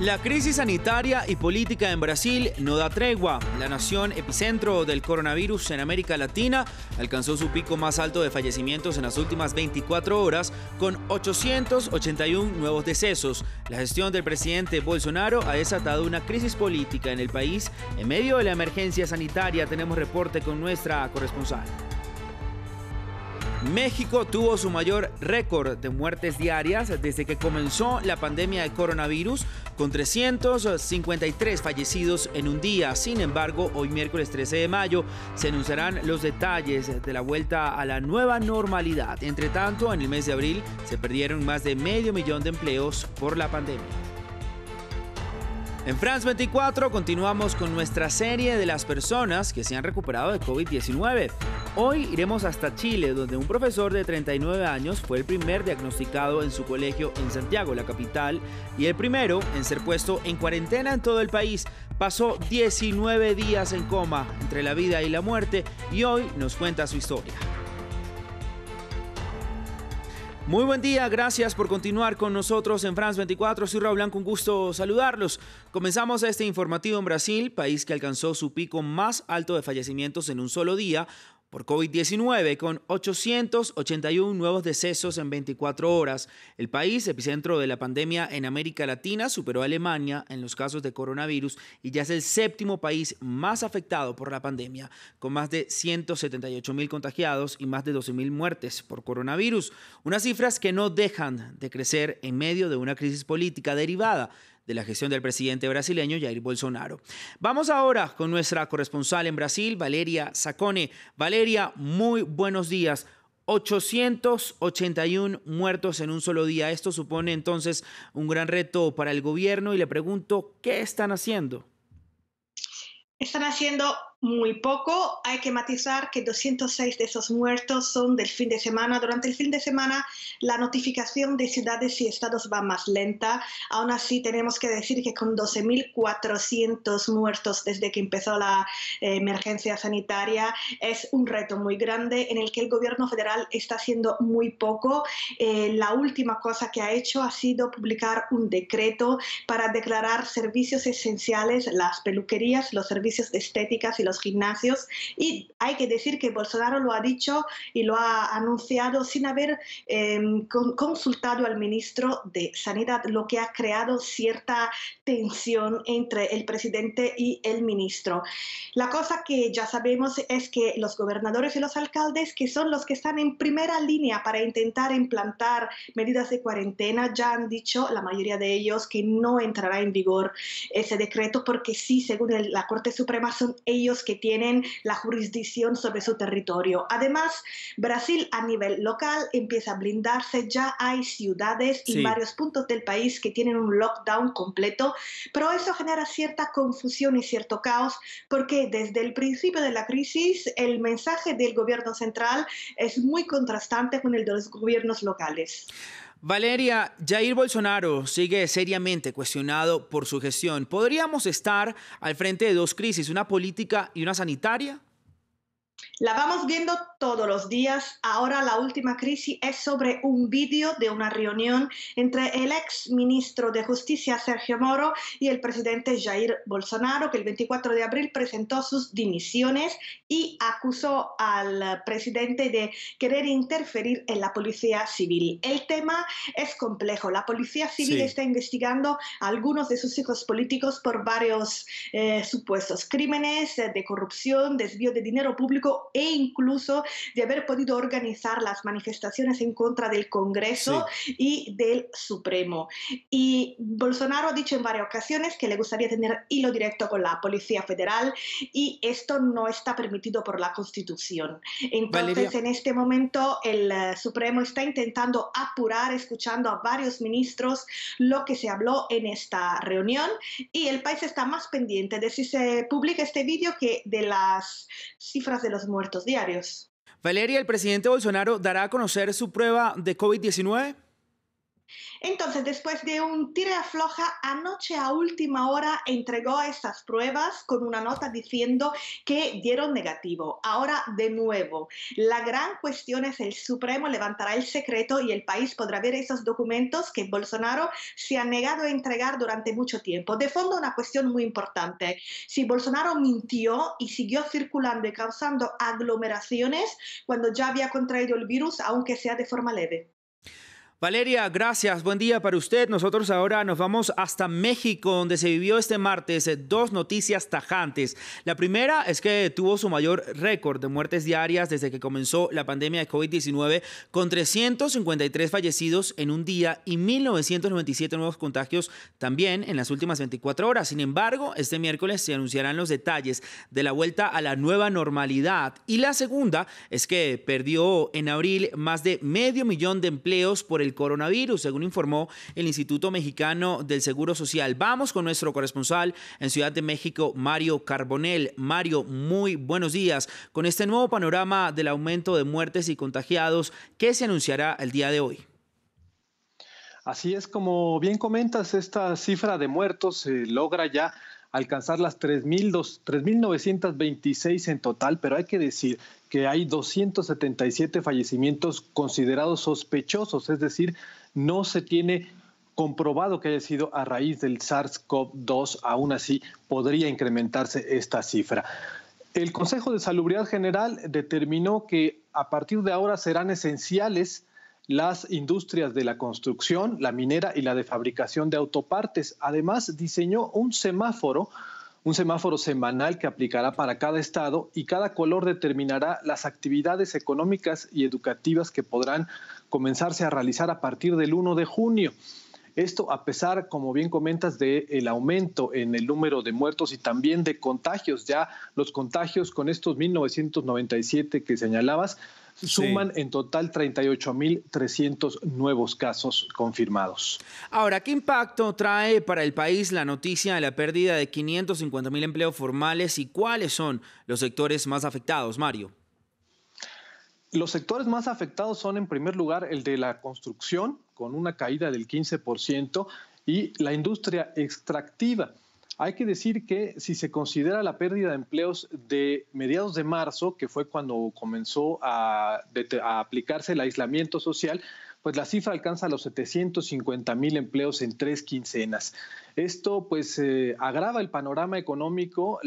La crisis sanitaria y política en Brasil no da tregua. La nación epicentro del coronavirus en América Latina alcanzó su pico más alto de fallecimientos en las últimas 24 horas con 881 nuevos decesos. La gestión del presidente Bolsonaro ha desatado una crisis política en el país. En medio de la emergencia sanitaria tenemos reporte con nuestra corresponsal. México tuvo su mayor récord de muertes diarias desde que comenzó la pandemia de coronavirus, con 353 fallecidos en un día. Sin embargo, hoy miércoles 13 de mayo se anunciarán los detalles de la vuelta a la nueva normalidad. Entre tanto, en el mes de abril se perdieron más de medio millón de empleos por la pandemia. En France 24 continuamos con nuestra serie de las personas que se han recuperado de COVID-19. Hoy iremos hasta Chile, donde un profesor de 39 años fue el primer diagnosticado en su colegio en Santiago, la capital, y el primero en ser puesto en cuarentena en todo el país. Pasó 19 días en coma entre la vida y la muerte y hoy nos cuenta su historia. Muy buen día, gracias por continuar con nosotros en France 24. Soy Raúl Blanco, un gusto saludarlos. Comenzamos este informativo en Brasil, país que alcanzó su pico más alto de fallecimientos en un solo día, por COVID-19 con 881 nuevos decesos en 24 horas. El país, epicentro de la pandemia en América Latina, superó a Alemania en los casos de coronavirus y ya es el séptimo país más afectado por la pandemia, con más de 178 mil contagiados y más de 12 mil muertes por coronavirus. Unas cifras que no dejan de crecer en medio de una crisis política derivada de la gestión del presidente brasileño Jair Bolsonaro. Vamos ahora con nuestra corresponsal en Brasil, Valeria Sacone. Valeria, muy buenos días. 881 muertos en un solo día. Esto supone entonces un gran reto para el gobierno y le pregunto, ¿qué están haciendo? Están haciendo muy poco. Hay que matizar que 206 de esos muertos son del fin de semana. Durante el fin de semana la notificación de ciudades y estados va más lenta. Aún así tenemos que decir que con 12.400 muertos desde que empezó la eh, emergencia sanitaria es un reto muy grande en el que el gobierno federal está haciendo muy poco. Eh, la última cosa que ha hecho ha sido publicar un decreto para declarar servicios esenciales las peluquerías, los servicios de estéticas y los gimnasios. Y hay que decir que Bolsonaro lo ha dicho y lo ha anunciado sin haber em, consultado al ministro de Sanidad, lo que ha creado cierta tensión entre el presidente y el ministro. La cosa que ya sabemos es que los gobernadores y los alcaldes, que son los que están en primera línea para intentar implantar medidas de cuarentena, ya han dicho la mayoría de ellos que no entrará en vigor ese decreto porque sí, según la Corte Suprema, son ellos que tienen la jurisdicción sobre su territorio. Además, Brasil a nivel local empieza a blindarse, ya hay ciudades y varios puntos del país que tienen un lockdown completo, pero eso genera cierta confusión y cierto caos porque desde el principio de la crisis el mensaje del gobierno central es muy contrastante con el de los gobiernos locales. Valeria, Jair Bolsonaro sigue seriamente cuestionado por su gestión. ¿Podríamos estar al frente de dos crisis, una política y una sanitaria? La vamos viendo todos los días. Ahora la última crisis es sobre un vídeo de una reunión entre el ex ministro de Justicia Sergio Moro y el presidente Jair Bolsonaro, que el 24 de abril presentó sus dimisiones y acusó al presidente de querer interferir en la policía civil. El tema es complejo. La policía civil está investigando a algunos de sus hijos políticos por varios eh, supuestos crímenes de corrupción, desvío de dinero público e incluso de haber podido organizar las manifestaciones en contra del Congreso y del Supremo. Y Bolsonaro ha dicho en varias ocasiones que le gustaría tener hilo directo con la Policía Federal y esto no está permitido por la Constitución. Entonces, en este momento, el eh, Supremo está intentando apurar, escuchando a varios ministros, lo que se habló en esta reunión y el país está más pendiente de si se publica este vídeo que de las cifras de los muertos diarios. Valeria, el presidente Bolsonaro dará a conocer su prueba de COVID-19. Entonces, después de un tire afloja, anoche a última hora entregó estas pruebas con una nota diciendo que dieron negativo. Ahora, de nuevo, la gran cuestión es el Supremo levantará el secreto y el país podrá ver esos documentos que Bolsonaro se ha negado a entregar durante mucho tiempo. De fondo, una cuestión muy importante. Si Bolsonaro mintió y siguió circulando y causando aglomeraciones cuando ya había contraído el virus, aunque sea de forma leve. Valeria, gracias. Buen día para usted. Nosotros ahora nos vamos hasta México, donde se vivió este martes eh, dos noticias tajantes. La primera es que tuvo su mayor récord de muertes diarias desde que comenzó la pandemia de COVID-19, con 353 fallecidos en un día y 1.997 nuevos contagios también en las últimas 24 horas. Sin embargo, este miércoles se anunciarán los detalles de la vuelta a la nueva normalidad. Y la segunda es que perdió en abril más de medio millón de empleos por el coronavirus, según informó el Instituto Mexicano del Seguro Social. Vamos con nuestro corresponsal en Ciudad de México, Mario Carbonel. Mario, muy buenos días. Con este nuevo panorama del aumento de muertes y contagiados, que se anunciará el día de hoy? Así es, como bien comentas, esta cifra de muertos se logra ya alcanzar las 3.926 en total, pero hay que decir que hay 277 fallecimientos considerados sospechosos, es decir, no se tiene comprobado que haya sido a raíz del SARS-CoV-2, aún así podría incrementarse esta cifra. El Consejo de Salubridad General determinó que a partir de ahora serán esenciales las industrias de la construcción, la minera y la de fabricación de autopartes. Además, diseñó un semáforo, un semáforo semanal que aplicará para cada estado y cada color determinará las actividades económicas y educativas que podrán comenzarse a realizar a partir del 1 de junio. Esto a pesar, como bien comentas, del aumento en el número de muertos y también de contagios. Ya los contagios con estos 1997 que señalabas suman en total 38.300 nuevos casos confirmados. Ahora, ¿qué impacto trae para el país la noticia de la pérdida de 550.000 empleos formales y cuáles son los sectores más afectados, Mario? Los sectores más afectados son, en primer lugar, el de la construcción, con una caída del 15%, y la industria extractiva hay que decir que si se considera la pérdida de empleos de mediados de marzo, que fue cuando comenzó a, aplicarse el aislamiento social, pues la cifra alcanza los 750 mil empleos en tres quincenas. Esto pues eh, agrava el panorama económico.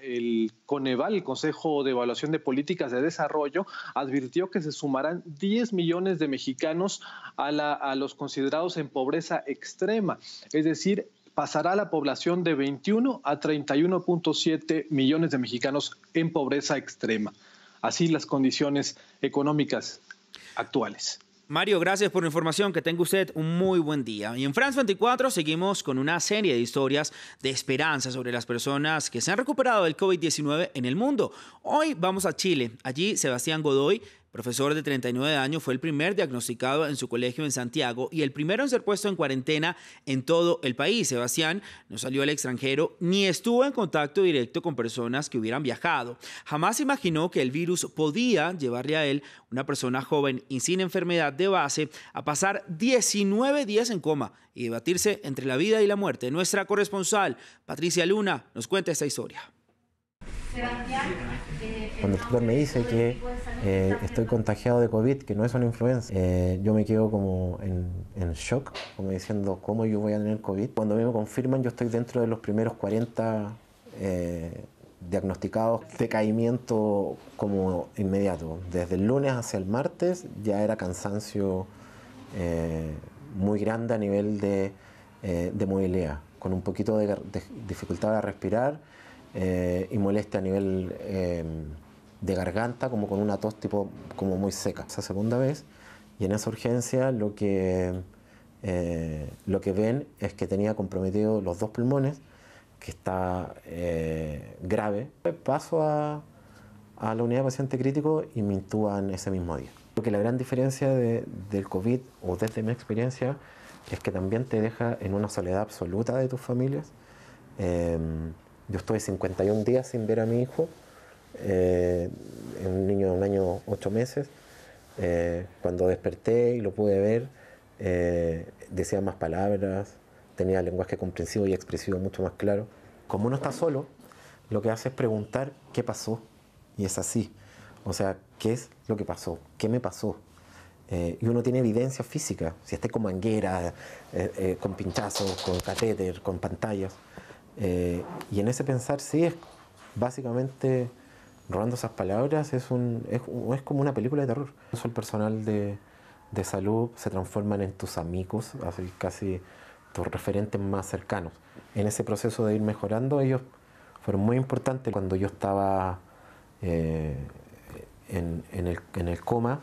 el Coneval, el Consejo de Evaluación de Políticas de Desarrollo, advirtió que se sumarán 10 millones de mexicanos a, a los considerados en pobreza extrema, es decir, pasará la población de 21 a 31.7 millones de mexicanos en pobreza extrema. Así las condiciones económicas actuales. Mario, gracias por la información. Que tenga usted un muy buen día. Y en France 24 seguimos con una serie de historias de esperanza sobre las personas que se han recuperado del COVID-19 en el mundo. Hoy vamos a Chile. Allí Sebastián Godoy Profesor de 39 años, fue el primer diagnosticado en su colegio en Santiago y el primero en ser puesto en cuarentena en todo el país. Sebastián no salió al extranjero ni estuvo en contacto directo con personas que hubieran viajado. Jamás imaginó que el virus podía llevarle a él, una persona joven y sin enfermedad de base, a pasar 19 días en coma y debatirse entre la vida y la muerte. Nuestra corresponsal, Patricia Luna, nos cuenta esta historia. Cuando el me dice que eh, estoy contagiado de COVID, que no es una influenza. Eh, yo me quedo como en, shock, como diciendo, ¿cómo yo voy a tener COVID? Cuando me confirman, yo estoy dentro de los primeros 40 eh, diagnosticados de caimiento como inmediato. Desde el lunes hacia el martes ya era cansancio muy grande a nivel de, movilidad, con un poquito de, dificultad a respirar y molestia a nivel de garganta, como con una tos tipo como muy seca. Esa segunda vez, y en esa urgencia lo que, eh, lo que ven es que tenía comprometido los dos pulmones, que está eh, grave. Paso a, a, la unidad de paciente crítico y me intúan ese mismo día. Porque la gran diferencia de, del COVID, o desde mi experiencia, es que también te deja en una soledad absoluta de tus familias. Em, yo estuve 51 días sin ver a mi hijo eh, en un niño de un año ocho meses. Eh, cuando desperté y lo pude ver, eh, decía más palabras, tenía lenguaje comprensivo y expresivo mucho más claro. Como uno está solo, lo que hace es preguntar qué pasó. Y es así. O sea, ¿qué es lo que pasó? ¿Qué me pasó? y uno tiene evidencia física, si esté con manguera, con pinchazos, con catéter, con pantallas. y en ese pensar sí es básicamente robando esas palabras es, un, es, como una película de terror. el personal de, salud se transforman en tus amigos, así casi tus referentes más cercanos. En ese proceso de ir mejorando, ellos fueron muy importantes. Cuando yo estaba eh, en, el, coma,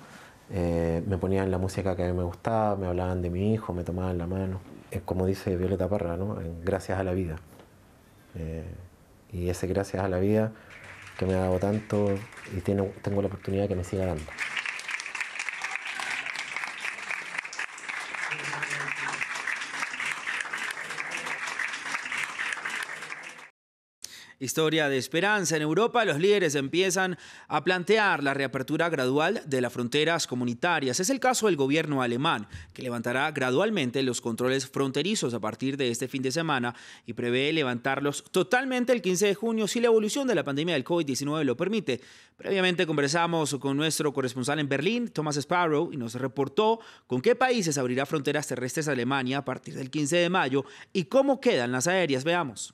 eh, me ponían la música que a mí me gustaba, me hablaban de mi hijo, me tomaban la mano. Es como dice Violeta Parra, ¿no? gracias a la vida. Eh, y ese gracias a la vida que me ha dado tanto y tengo, la oportunidad que me siga dando. historia de esperanza. En Europa los líderes empiezan a plantear la reapertura gradual de las fronteras comunitarias. Es el caso del gobierno alemán, que levantará gradualmente los controles fronterizos a partir de este fin de semana y prevé levantarlos totalmente el 15 de junio si la evolución de la pandemia del COVID-19 lo permite. Previamente conversamos con nuestro corresponsal en Berlín, Thomas Sparrow, y nos reportó con qué países abrirá fronteras terrestres Alemania a partir del 15 de mayo y cómo quedan las aéreas. Veamos.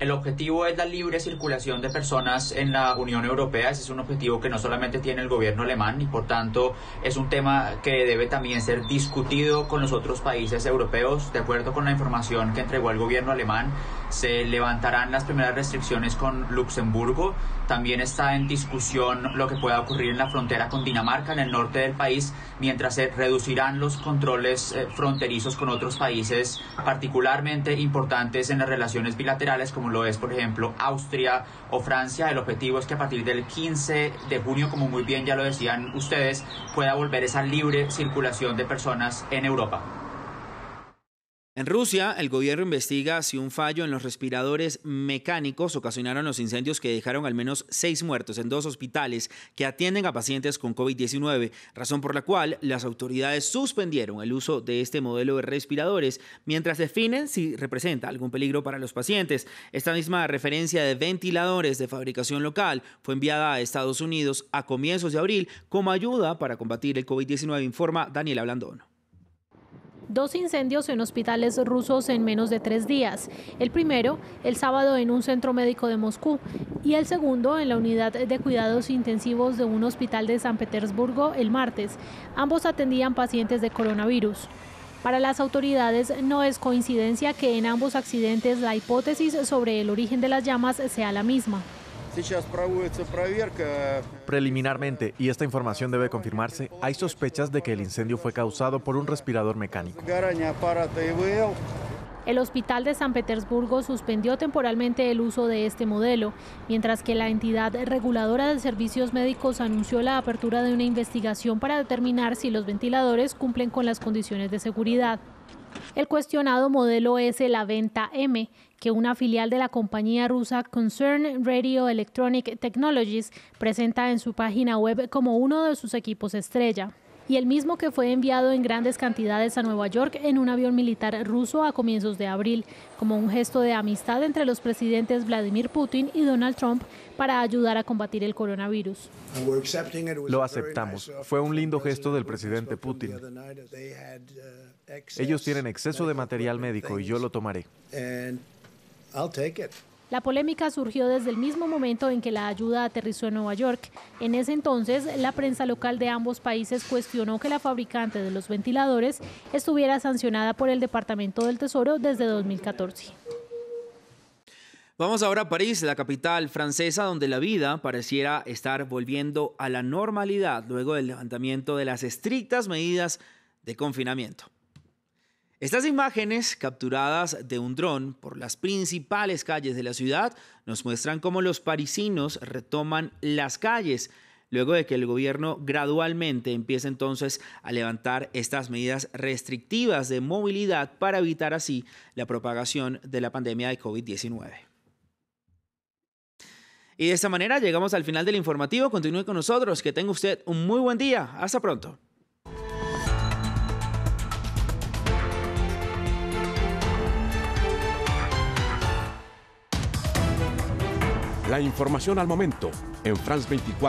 El objetivo es la libre circulación de personas en la Unión Europea. Ese es un objetivo que no solamente tiene el gobierno alemán y por tanto es un tema que debe también ser discutido con los otros países europeos. De acuerdo con la información que entregó el gobierno alemán, se levantarán las primeras restricciones con Luxemburgo. También está en discusión lo que pueda ocurrir en la frontera con Dinamarca, en el norte del país, mientras se reducirán los controles eh, fronterizos con otros países particularmente importantes en las relaciones bilaterales, como lo es, por ejemplo, Austria o Francia. El objetivo es que a partir del 15 de junio, como muy bien ya lo decían ustedes, pueda volver esa libre circulación de personas en Europa. En Rusia, el gobierno investiga si un fallo en los respiradores mecánicos ocasionaron los incendios que dejaron al menos seis muertos en dos hospitales que atienden a pacientes con COVID-19, razón por la cual las autoridades suspendieron el uso de este modelo de respiradores mientras definen si representa algún peligro para los pacientes. Esta misma referencia de ventiladores de fabricación local fue enviada a Estados Unidos a comienzos de abril como ayuda para combatir el COVID-19, informa Daniela Blandono dos incendios en hospitales rusos en menos de tres días. El primero, el sábado en un centro médico de Moscú y el segundo en la unidad de cuidados intensivos de un hospital de San Petersburgo el martes. Ambos atendían pacientes de coronavirus. Para las autoridades no es coincidencia que en ambos accidentes la hipótesis sobre el origen de las llamas sea la misma. Este, Preliminarmente, y esta información debe confirmarse, hay sospechas de que el incendio fue causado por un respirador mecánico. El Hospital de San Petersburgo suspendió temporalmente el uso de este modelo, mientras que la entidad reguladora de servicios médicos anunció la apertura de una investigación para determinar si los ventiladores cumplen con las condiciones de seguridad. El cuestionado modelo es la venta M, que una filial de la compañía rusa Concern Radio Electronic Technologies presenta en su página web como uno de sus equipos estrella y el mismo que fue enviado en grandes cantidades a Nueva York en un avión militar ruso a comienzos de abril, como un gesto de amistad entre los presidentes Vladimir Putin y Donald Trump para ayudar a combatir el coronavirus. Lo aceptamos. Fue un lindo gesto del presidente Putin. Ellos tienen exceso de material médico y yo lo tomaré. La polémica surgió desde el mismo momento en que la ayuda aterrizó en Nueva York. En ese entonces, la prensa local de ambos países cuestionó que la fabricante de los ventiladores estuviera sancionada por el Departamento del Tesoro desde 2014. Vamos ahora a París, la capital francesa, donde la vida pareciera estar volviendo a la normalidad luego del levantamiento de las estrictas medidas de confinamiento. Estas imágenes, capturadas de un dron por las principales calles de la ciudad, nos muestran cómo los parisinos retoman las calles, luego de que el gobierno gradualmente empiece entonces a levantar estas medidas restrictivas de movilidad para evitar así la propagación de la pandemia de COVID-19. Y de esta manera llegamos al final del informativo. Continúe con nosotros. Que tenga usted un muy buen día. Hasta pronto. La información al momento en France 24.